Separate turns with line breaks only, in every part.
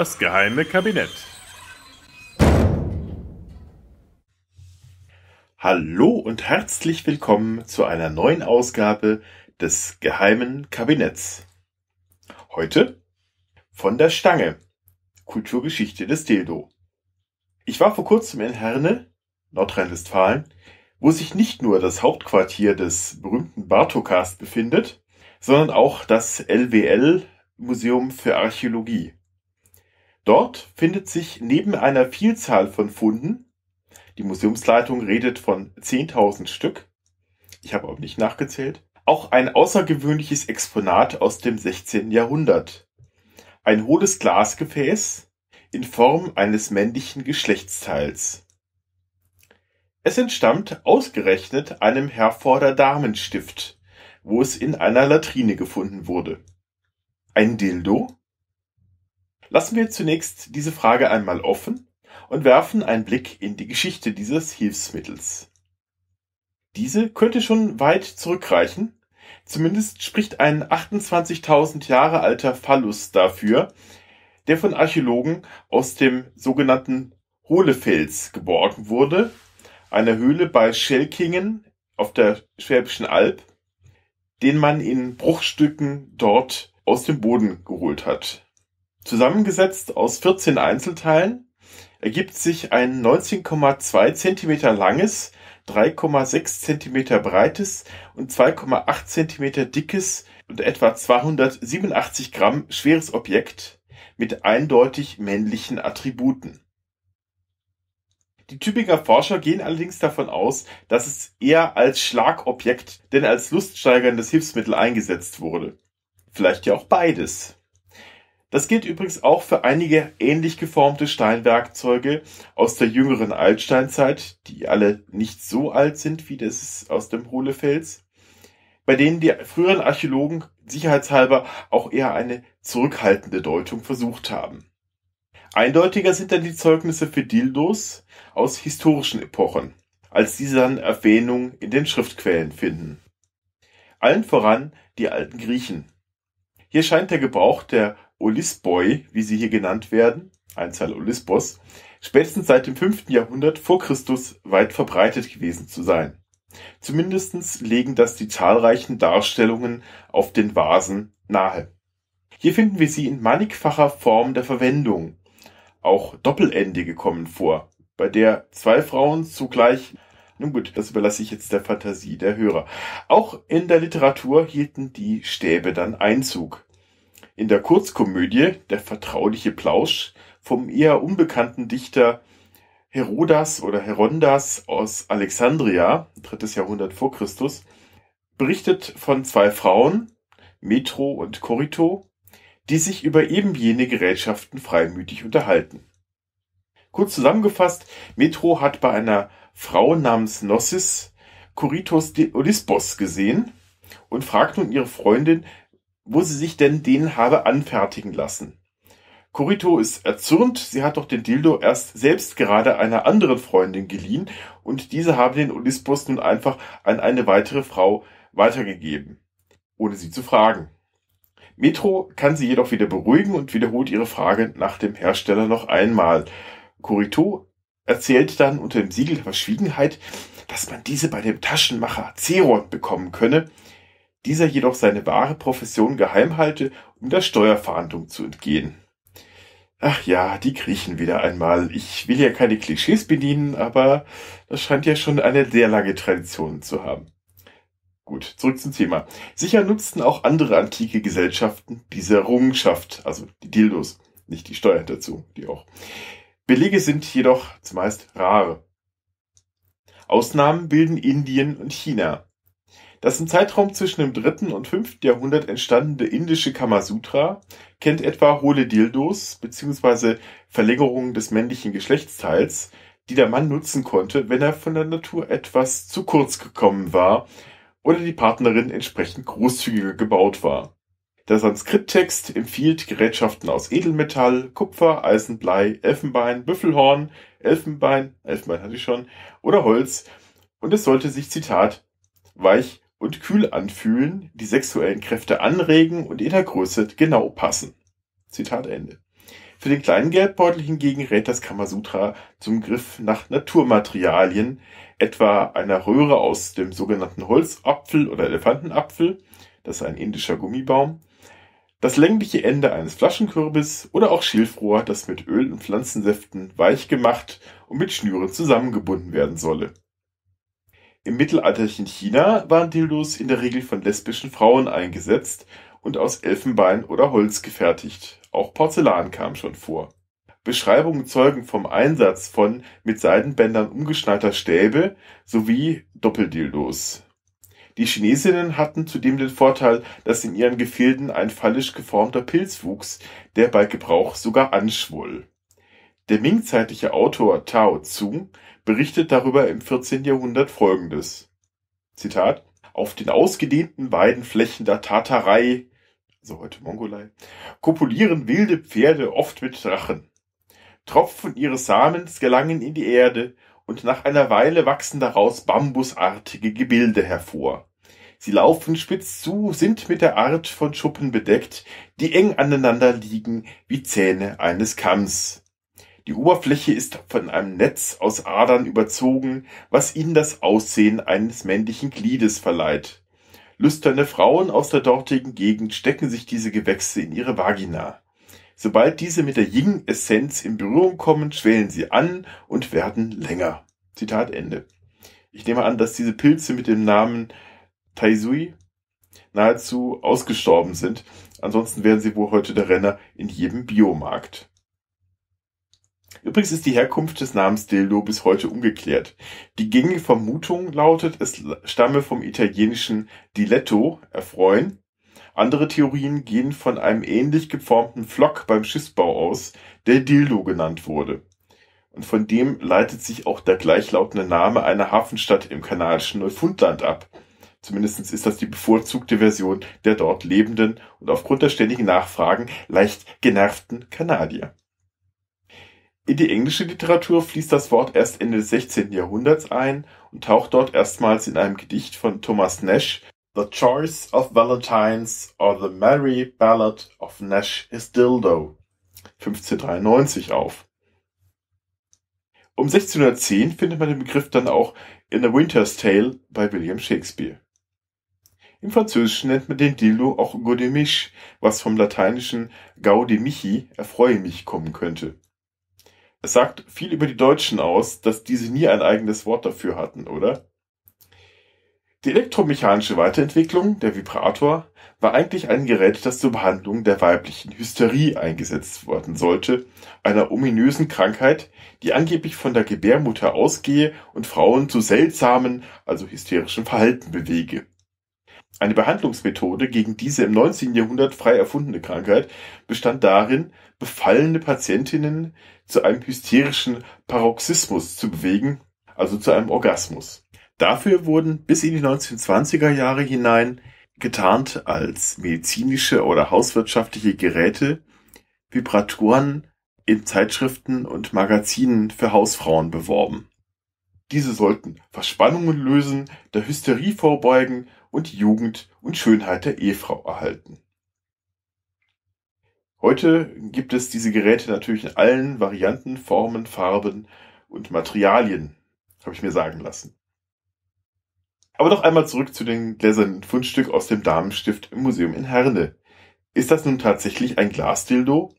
Das geheime Kabinett. Hallo und herzlich willkommen zu einer neuen Ausgabe des geheimen Kabinetts. Heute von der Stange. Kulturgeschichte des Dildo. Ich war vor kurzem in Herne, Nordrhein-Westfalen, wo sich nicht nur das Hauptquartier des berühmten Bartokast befindet, sondern auch das LWL Museum für Archäologie. Dort findet sich neben einer Vielzahl von Funden, die Museumsleitung redet von 10.000 Stück, ich habe auch nicht nachgezählt, auch ein außergewöhnliches Exponat aus dem 16. Jahrhundert. Ein hohles Glasgefäß in Form eines männlichen Geschlechtsteils. Es entstammt ausgerechnet einem Herforder Damenstift, wo es in einer Latrine gefunden wurde. Ein Dildo, Lassen wir zunächst diese Frage einmal offen und werfen einen Blick in die Geschichte dieses Hilfsmittels. Diese könnte schon weit zurückreichen. Zumindest spricht ein 28.000 Jahre alter Phallus dafür, der von Archäologen aus dem sogenannten Hohlefels geborgen wurde, einer Höhle bei Schelkingen auf der Schwäbischen Alb, den man in Bruchstücken dort aus dem Boden geholt hat. Zusammengesetzt aus 14 Einzelteilen ergibt sich ein 19,2 cm langes, 3,6 cm breites und 2,8 cm dickes und etwa 287 Gramm schweres Objekt mit eindeutig männlichen Attributen. Die Tübinger Forscher gehen allerdings davon aus, dass es eher als Schlagobjekt denn als luststeigerndes Hilfsmittel eingesetzt wurde. Vielleicht ja auch beides. Das gilt übrigens auch für einige ähnlich geformte Steinwerkzeuge aus der jüngeren Altsteinzeit, die alle nicht so alt sind wie das aus dem Hohlefels, bei denen die früheren Archäologen sicherheitshalber auch eher eine zurückhaltende Deutung versucht haben. Eindeutiger sind dann die Zeugnisse für Dildos aus historischen Epochen, als diese dann Erwähnung in den Schriftquellen finden. Allen voran die alten Griechen. Hier scheint der Gebrauch der Olisboi, wie sie hier genannt werden, Einzahl Olisbos, spätestens seit dem 5. Jahrhundert vor Christus weit verbreitet gewesen zu sein. Zumindestens legen das die zahlreichen Darstellungen auf den Vasen nahe. Hier finden wir sie in mannigfacher Form der Verwendung. Auch Doppelendige kommen vor, bei der zwei Frauen zugleich nun gut, das überlasse ich jetzt der Fantasie der Hörer. Auch in der Literatur hielten die Stäbe dann Einzug. In der Kurzkomödie Der vertrauliche Plausch vom eher unbekannten Dichter Herodas oder Herondas aus Alexandria, drittes Jahrhundert vor Christus, berichtet von zwei Frauen, Metro und Korito, die sich über eben jene Gerätschaften freimütig unterhalten. Kurz zusammengefasst, Metro hat bei einer Frau namens Nossis Koritos de Olyspos gesehen und fragt nun ihre Freundin, wo sie sich denn den habe anfertigen lassen. Kurito ist erzürnt, sie hat doch den Dildo erst selbst gerade einer anderen Freundin geliehen und diese habe den Olyspus nun einfach an eine weitere Frau weitergegeben, ohne sie zu fragen. Metro kann sie jedoch wieder beruhigen und wiederholt ihre Frage nach dem Hersteller noch einmal. Kurito erzählt dann unter dem Siegel der Verschwiegenheit, dass man diese bei dem Taschenmacher Ceron bekommen könne, dieser jedoch seine wahre Profession geheim halte, um der Steuerverhandlung zu entgehen. Ach ja, die Griechen wieder einmal. Ich will ja keine Klischees bedienen, aber das scheint ja schon eine sehr lange Tradition zu haben. Gut, zurück zum Thema. Sicher nutzten auch andere antike Gesellschaften diese Errungenschaft, also die Dildos, nicht die Steuern dazu, die auch. Belege sind jedoch zumeist rare. Ausnahmen bilden Indien und China. Das im Zeitraum zwischen dem dritten und fünften Jahrhundert entstandene indische Kamasutra kennt etwa hohle Dildos bzw. Verlängerungen des männlichen Geschlechtsteils, die der Mann nutzen konnte, wenn er von der Natur etwas zu kurz gekommen war oder die Partnerin entsprechend großzügiger gebaut war. Der Sanskrittext empfiehlt Gerätschaften aus Edelmetall, Kupfer, Eisen, Blei, Elfenbein, Büffelhorn, Elfenbein, Elfenbein hatte ich schon, oder Holz, und es sollte sich, Zitat, weich und kühl anfühlen, die sexuellen Kräfte anregen und in der Größe genau passen. Zitat Ende. Für den kleinen Geldbeutel hingegen rät das Kamasutra zum Griff nach Naturmaterialien, etwa einer Röhre aus dem sogenannten Holzapfel oder Elefantenapfel, das ist ein indischer Gummibaum, das längliche Ende eines Flaschenkürbis oder auch Schilfrohr, das mit Öl und Pflanzensäften weich gemacht und mit Schnüren zusammengebunden werden solle. Im mittelalterlichen China waren Dildos in der Regel von lesbischen Frauen eingesetzt und aus Elfenbein oder Holz gefertigt, auch Porzellan kam schon vor. Beschreibungen zeugen vom Einsatz von mit Seidenbändern umgeschnallter Stäbe sowie Doppeldildos. Die Chinesinnen hatten zudem den Vorteil, dass in ihren Gefilden ein phallisch geformter Pilz wuchs, der bei Gebrauch sogar anschwoll der Ming-zeitliche Autor Tao Zhu berichtet darüber im 14. Jahrhundert Folgendes: „ Zitat. Auf den ausgedehnten Weidenflächen der Tatarei (heute Mongolei) kopulieren wilde Pferde oft mit Drachen. Tropfen ihres Samens gelangen in die Erde, und nach einer Weile wachsen daraus bambusartige Gebilde hervor. Sie laufen spitz zu, sind mit der Art von Schuppen bedeckt, die eng aneinander liegen wie Zähne eines Kamms die Oberfläche ist von einem Netz aus Adern überzogen, was ihnen das Aussehen eines männlichen Gliedes verleiht. Lüsterne Frauen aus der dortigen Gegend stecken sich diese Gewächse in ihre Vagina. Sobald diese mit der ying essenz in Berührung kommen, schwellen sie an und werden länger. Zitat Ende. Ich nehme an, dass diese Pilze mit dem Namen Taisui nahezu ausgestorben sind. Ansonsten wären sie wohl heute der Renner in jedem Biomarkt. Übrigens ist die Herkunft des Namens Dildo bis heute ungeklärt. Die gängige Vermutung lautet, es stamme vom italienischen Diletto, erfreuen. Andere Theorien gehen von einem ähnlich geformten Flock beim Schiffsbau aus, der Dildo genannt wurde. Und von dem leitet sich auch der gleichlautende Name einer Hafenstadt im kanadischen Neufundland ab. Zumindest ist das die bevorzugte Version der dort lebenden und aufgrund der ständigen Nachfragen leicht genervten Kanadier. In die englische Literatur fließt das Wort erst Ende des 16. Jahrhunderts ein und taucht dort erstmals in einem Gedicht von Thomas Nash The Choice of Valentines or the Merry Ballad of Nash his Dildo 1593 auf. Um 1610 findet man den Begriff dann auch in The Winter's Tale bei William Shakespeare. Im Französischen nennt man den Dildo auch Godemiche, was vom lateinischen Gaudemichi, erfreue mich, kommen könnte. Es sagt viel über die Deutschen aus, dass diese nie ein eigenes Wort dafür hatten, oder? Die elektromechanische Weiterentwicklung, der Vibrator, war eigentlich ein Gerät, das zur Behandlung der weiblichen Hysterie eingesetzt worden sollte, einer ominösen Krankheit, die angeblich von der Gebärmutter ausgehe und Frauen zu seltsamen, also hysterischen Verhalten bewege. Eine Behandlungsmethode gegen diese im 19. Jahrhundert frei erfundene Krankheit bestand darin, befallene Patientinnen zu einem hysterischen Paroxysmus zu bewegen, also zu einem Orgasmus. Dafür wurden bis in die 1920er Jahre hinein getarnt als medizinische oder hauswirtschaftliche Geräte Vibratoren in Zeitschriften und Magazinen für Hausfrauen beworben. Diese sollten Verspannungen lösen, der Hysterie vorbeugen und Jugend und Schönheit der Ehefrau erhalten. Heute gibt es diese Geräte natürlich in allen Varianten, Formen, Farben und Materialien, habe ich mir sagen lassen. Aber noch einmal zurück zu dem gläsernen Fundstück aus dem Damenstift im Museum in Herne. Ist das nun tatsächlich ein Glasdildo?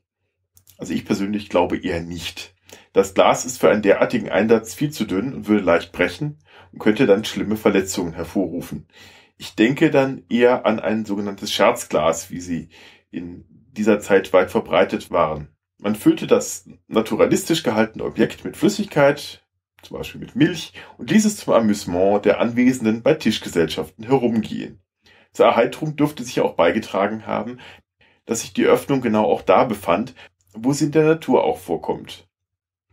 Also ich persönlich glaube eher nicht. Das Glas ist für einen derartigen Einsatz viel zu dünn und würde leicht brechen und könnte dann schlimme Verletzungen hervorrufen. Ich denke dann eher an ein sogenanntes Scherzglas, wie sie in dieser Zeit weit verbreitet waren. Man füllte das naturalistisch gehaltene Objekt mit Flüssigkeit, zum Beispiel mit Milch, und ließ es zum Amüsement der Anwesenden bei Tischgesellschaften herumgehen. Zur Erheiterung dürfte sich auch beigetragen haben, dass sich die Öffnung genau auch da befand, wo sie in der Natur auch vorkommt.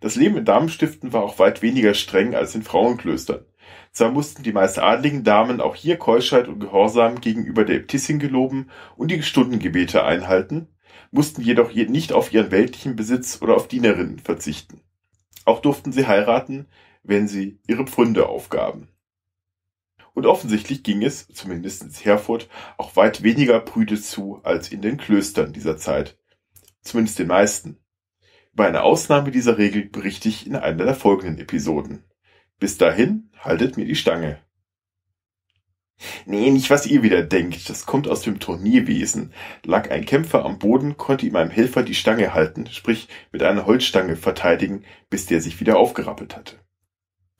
Das Leben in Damenstiften war auch weit weniger streng als in Frauenklöstern. Zwar mussten die meist adligen Damen auch hier Keuschheit und Gehorsam gegenüber der Äbtissin geloben und die Stundengebete einhalten, mussten jedoch nicht auf ihren weltlichen Besitz oder auf Dienerinnen verzichten. Auch durften sie heiraten, wenn sie ihre Pfründe aufgaben. Und offensichtlich ging es, zumindest in Herfurt, auch weit weniger prüde zu als in den Klöstern dieser Zeit. Zumindest den meisten. Über eine Ausnahme dieser Regel berichte ich in einer der folgenden Episoden. Bis dahin Haltet mir die Stange. Nee, nicht was ihr wieder denkt, das kommt aus dem Turnierwesen. Lag ein Kämpfer am Boden, konnte ihm ein Helfer die Stange halten, sprich mit einer Holzstange verteidigen, bis der sich wieder aufgerappelt hatte.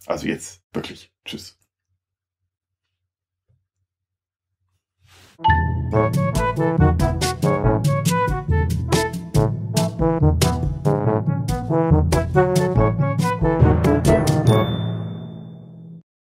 Also jetzt wirklich. Tschüss. Musik